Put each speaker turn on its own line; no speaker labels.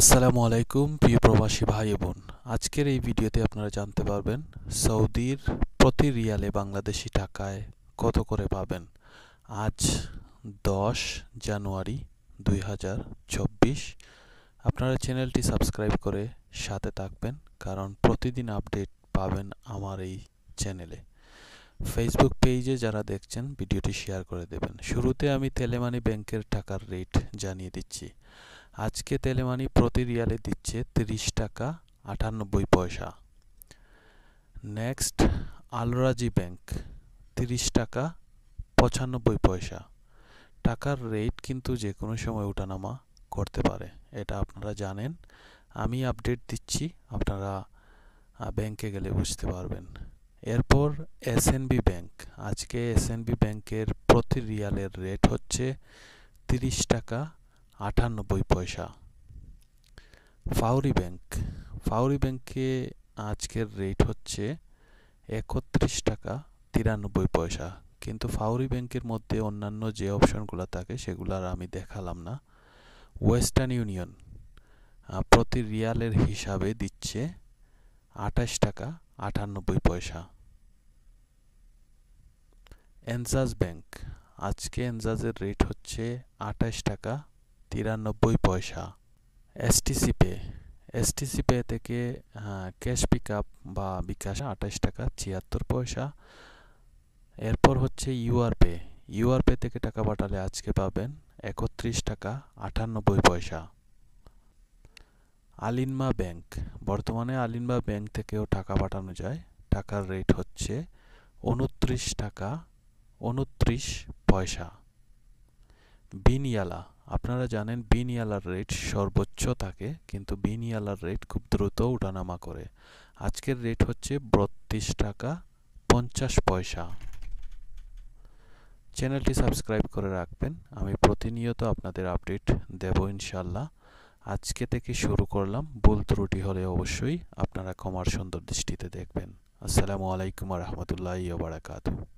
আসসালামু আলাইকুম প্রিয় প্রবাসী ভাই বোন আজকের এই ভিডিওতে আপনারা জানতে পারবেন সৌদির প্রতি রিয়ালে বাংলাদেশি টাকায় কত করে পাবেন আজ দশ জানুয়ারি দুই আপনারা চ্যানেলটি সাবস্ক্রাইব করে সাথে থাকবেন কারণ প্রতিদিন আপডেট পাবেন আমার এই চ্যানেলে ফেসবুক পেজে যারা দেখছেন ভিডিওটি শেয়ার করে দেবেন শুরুতে আমি তেলেমানি ব্যাংকের টাকার রেট জানিয়ে দিচ্ছি আজকে তেলেমানি প্রতি রিয়ালে দিচ্ছে তিরিশ টাকা আটানব্বই পয়সা নেক্সট আলরাজি ব্যাংক তিরিশ টাকা পঁচানব্বই পয়সা টাকার রেট কিন্তু যে কোনো সময় ওঠানামা করতে পারে এটা আপনারা জানেন আমি আপডেট দিচ্ছি আপনারা ব্যাংকে গেলে বুঝতে পারবেন এরপর এসএনবি ব্যাংক আজকে এসএনবি ব্যাংকের প্রতি রিয়ালের রেট হচ্ছে তিরিশ টাকা আটানব্বই পয়সা ফাউরি ব্যাংক ফাউরি ব্যাংকে আজকের রেট হচ্ছে একত্রিশ টাকা তিরানব্বই পয়সা কিন্তু ফাউরি ব্যাংকের মধ্যে অন্যান্য যে অপশনগুলো থাকে সেগুলো আর আমি দেখালাম না ওয়েস্টার্ন ইউনিয়ন প্রতি রিয়ালের হিসাবে দিচ্ছে আঠাশ টাকা আটানব্বই পয়সা এনজাজ ব্যাংক আজকে এনজাজের রেট হচ্ছে আঠাশ টাকা তিরানব্বই পয়সা এসটিসি পে এসটিসি পে থেকে ক্যাশ পিক আপ বা বিকাশ আঠাশ টাকা ছিয়াত্তর পয়সা এরপর হচ্ছে ইউআর পে ইউআর পে থেকে টাকা পাঠালে আজকে পাবেন একত্রিশ টাকা আটানব্বই পয়সা আলিনমা ব্যাংক বর্তমানে আলিনমা ব্যাংক থেকেও টাকা পাঠানো যায় টাকার রেট হচ্ছে উনত্রিশ টাকা উনত্রিশ পয়সা বিনিয়ালা আপনারা জানেন বিনিয়ালার রেট সর্বোচ্চ থাকে কিন্তু বিনিয়ালার রেট খুব দ্রুত উঠানামা করে আজকের রেট হচ্ছে বত্রিশ টাকা পঞ্চাশ পয়সা চ্যানেলটি সাবস্ক্রাইব করে রাখবেন আমি প্রতিনিয়ত আপনাদের আপডেট দেব ইনশাল্লাহ আজকে থেকে শুরু করলাম ভুল ত্রুটি হলে অবশ্যই আপনারা কমার সুন্দর দৃষ্টিতে দেখবেন আসসালামু আলাইকুম রহমতুল্লাহ বারাকাতু